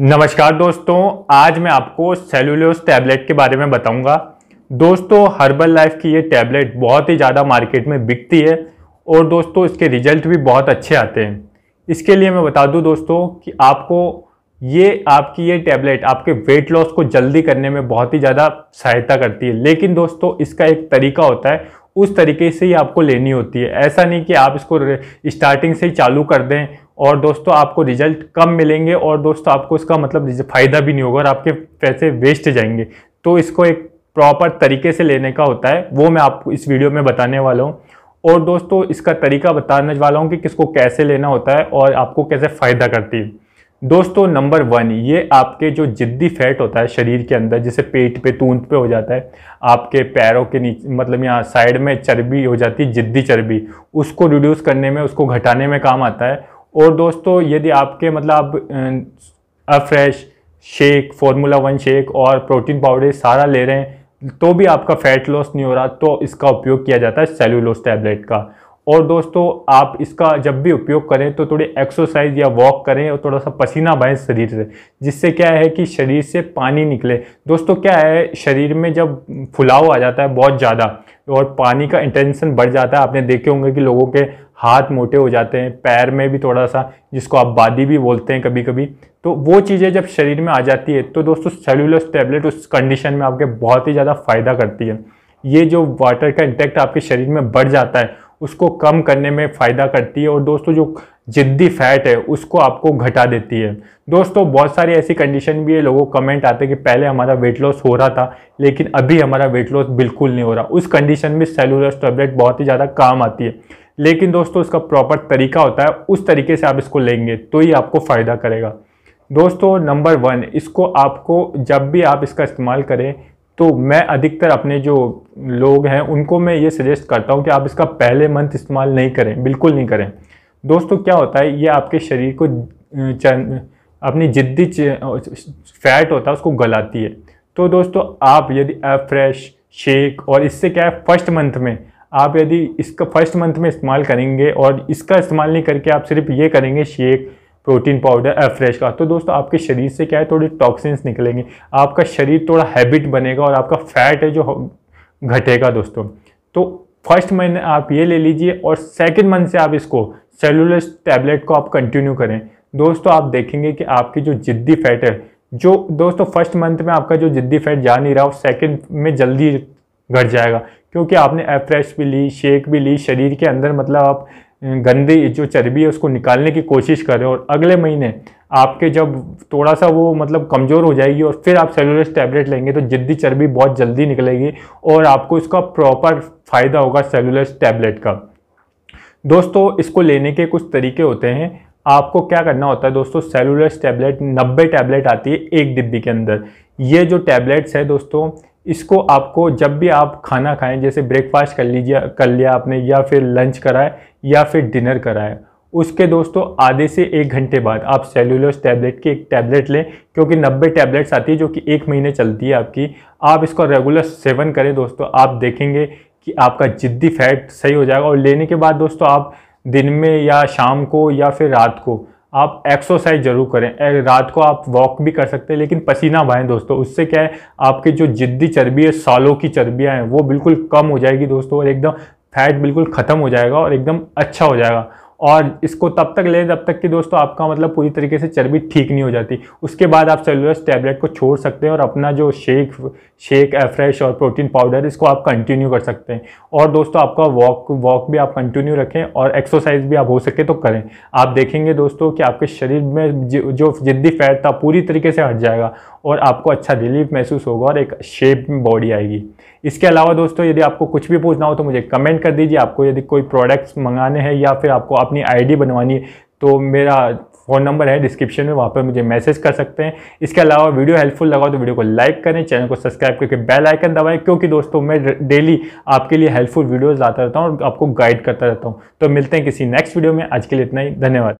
नमस्कार दोस्तों आज मैं आपको सेलुलोस टैबलेट के बारे में बताऊंगा दोस्तों हर्बल लाइफ की ये टैबलेट बहुत ही ज़्यादा मार्केट में बिकती है और दोस्तों इसके रिजल्ट भी बहुत अच्छे आते हैं इसके लिए मैं बता दूं दोस्तों कि आपको ये आपकी ये टैबलेट आपके वेट लॉस को जल्दी करने में बहुत ही ज़्यादा सहायता करती है लेकिन दोस्तों इसका एक तरीका होता है उस तरीके से ही आपको लेनी होती है ऐसा नहीं कि आप इसको स्टार्टिंग से ही चालू कर दें और दोस्तों आपको रिजल्ट कम मिलेंगे और दोस्तों आपको इसका मतलब फ़ायदा भी नहीं होगा और आपके पैसे वेस्ट जाएंगे तो इसको एक प्रॉपर तरीके से लेने का होता है वो मैं आपको इस वीडियो में बताने वाला हूँ और दोस्तों इसका तरीका बताने वाला हूँ कि किसको कैसे लेना होता है और आपको कैसे फ़ायदा करती है दोस्तों नंबर वन ये आपके जो जिद्दी फैट होता है शरीर के अंदर जैसे पेट पे तूंत पे हो जाता है आपके पैरों के नीचे मतलब यहाँ साइड में चर्बी हो जाती है जिद्दी चर्बी उसको रिड्यूस करने में उसको घटाने में काम आता है और दोस्तों यदि आपके मतलब afresh shake formula one shake और प्रोटीन पाउडर सारा ले रहे हैं तो भी आपका फैट लॉस नहीं हो रहा तो इसका उपयोग किया जाता है सेलुलोस टैबलेट का और दोस्तों आप इसका जब भी उपयोग करें तो थोड़ी एक्सरसाइज या वॉक करें और थोड़ा सा पसीना बहें शरीर से जिससे क्या है कि शरीर से पानी निकले दोस्तों क्या है शरीर में जब फुलाव आ जाता है बहुत ज़्यादा और पानी का इंटेंशन बढ़ जाता है आपने देखे होंगे कि लोगों के हाथ मोटे हो जाते हैं पैर में भी थोड़ा सा जिसको आप बादी भी बोलते हैं कभी कभी तो वो चीज़ें जब शरीर में आ जाती है तो दोस्तों सेलुलस टैबलेट उस कंडीशन में आपके बहुत ही ज़्यादा फ़ायदा करती है ये जो वाटर का इंटेक्ट आपके शरीर में बढ़ जाता है उसको कम करने में फ़ायदा करती है और दोस्तों जो जिद्दी फैट है उसको आपको घटा देती है दोस्तों बहुत सारी ऐसी कंडीशन भी है लोगों को कमेंट आते हैं कि पहले हमारा वेट लॉस हो रहा था लेकिन अभी हमारा वेट लॉस बिल्कुल नहीं हो रहा उस कंडीशन में सेलुलस टैबलेट बहुत ही ज़्यादा काम आती है लेकिन दोस्तों इसका प्रॉपर तरीका होता है उस तरीके से आप इसको लेंगे तो ही आपको फ़ायदा करेगा दोस्तों नंबर वन इसको आपको जब भी आप इसका इस्तेमाल करें तो मैं अधिकतर अपने जो लोग हैं उनको मैं ये सजेस्ट करता हूँ कि आप इसका पहले मंथ इस्तेमाल नहीं करें बिल्कुल नहीं करें दोस्तों क्या होता है ये आपके शरीर को चन, अपनी जिद्दी फैट होता है उसको गलाती है तो दोस्तों आप यदि फ्रेश शेक और इससे क्या है फर्स्ट मंथ में आप यदि इसका फर्स्ट मंथ में इस्तेमाल करेंगे और इसका इस्तेमाल नहीं करके आप सिर्फ ये करेंगे शेक प्रोटीन पाउडर फ्रेश का तो दोस्तों आपके शरीर से क्या है थोड़ी टॉक्सिन्स निकलेंगे आपका शरीर थोड़ा हैबिट बनेगा और आपका फैट है जो घटेगा दोस्तों तो फर्स्ट मंथ आप ये ले लीजिए और सेकेंड मंथ से आप इसको सेलुलर टैबलेट को आप कंटिन्यू करें दोस्तों आप देखेंगे कि आपकी जो जिद्दी फैट है जो दोस्तों फर्स्ट मंथ में आपका जो जिद्दी फैट जा नहीं रहा वो सेकंड में जल्दी घट जाएगा क्योंकि आपने एफ्रेश भी ली शेक भी ली शरीर के अंदर मतलब आप गंदी जो चर्बी है उसको निकालने की कोशिश कर रहे हो और अगले महीने आपके जब थोड़ा सा वो मतलब कमज़ोर हो जाएगी और फिर आप सेलुलस टैबलेट लेंगे तो जिद्दी चर्बी बहुत जल्दी निकलेगी और आपको इसका प्रॉपर फ़ायदा होगा सेलुलस टैबलेट का दोस्तों इसको लेने के कुछ तरीके होते हैं आपको क्या करना होता है दोस्तों सेलुलस टैबलेट नब्बे टैबलेट आती है एक डिब्बी के अंदर ये जो टैबलेट्स है दोस्तों इसको आपको जब भी आप खाना खाएं जैसे ब्रेकफास्ट कर लीजिए कर लिया आपने या फिर लंच कराए या फिर डिनर कराए उसके दोस्तों आधे से एक घंटे बाद आप सेलुलर टैबलेट की एक टैबलेट लें क्योंकि 90 टैबलेट्स आती है जो कि एक महीने चलती है आपकी आप इसको रेगुलर सेवन करें दोस्तों आप देखेंगे कि आपका जिद्दी फैट सही हो जाएगा और लेने के बाद दोस्तों आप दिन में या शाम को या फिर रात को आप एक्सरसाइज जरूर करें रात को आप वॉक भी कर सकते हैं लेकिन पसीना बहाएं दोस्तों उससे क्या है आपकी जो जिद्दी चर्बी है सालों की चर्बियाँ हैं वो बिल्कुल कम हो जाएगी दोस्तों और एकदम फैट बिल्कुल ख़त्म हो जाएगा और एकदम अच्छा हो जाएगा और इसको तब तक लें जब तक कि दोस्तों आपका मतलब पूरी तरीके से चर्बी ठीक नहीं हो जाती उसके बाद आप सेलुलस टैबलेट को छोड़ सकते हैं और अपना जो शेक शेक एफ्रेश और प्रोटीन पाउडर इसको आप कंटिन्यू कर सकते हैं और दोस्तों आपका वॉक वॉक भी आप कंटिन्यू रखें और एक्सरसाइज भी आप हो सके तो करें आप देखेंगे दोस्तों कि आपके शरीर में जो जिद्दी फैट था पूरी तरीके से हट जाएगा और आपको अच्छा रिलीफ महसूस होगा और एक शेप बॉडी आएगी इसके अलावा दोस्तों यदि आपको कुछ भी पूछना हो तो मुझे कमेंट कर दीजिए आपको यदि कोई प्रोडक्ट्स मंगाने हैं या फिर आपको अपनी आईडी बनवानी है तो मेरा फ़ोन नंबर है डिस्क्रिप्शन में वहाँ पर मुझे मैसेज कर सकते हैं इसके अलावा वीडियो हेल्पफुल लगा तो वीडियो को लाइक करें चैनल को सब्सक्राइब करके बेल आइकन दबाएं क्योंकि दोस्तों मैं डेली आपके लिए हेल्पफुल वीडियोज़ लाता रहता हूँ और आपको गाइड करता रहता हूँ तो मिलते हैं किसी नेक्स्ट वीडियो में आज के लिए इतना ही धन्यवाद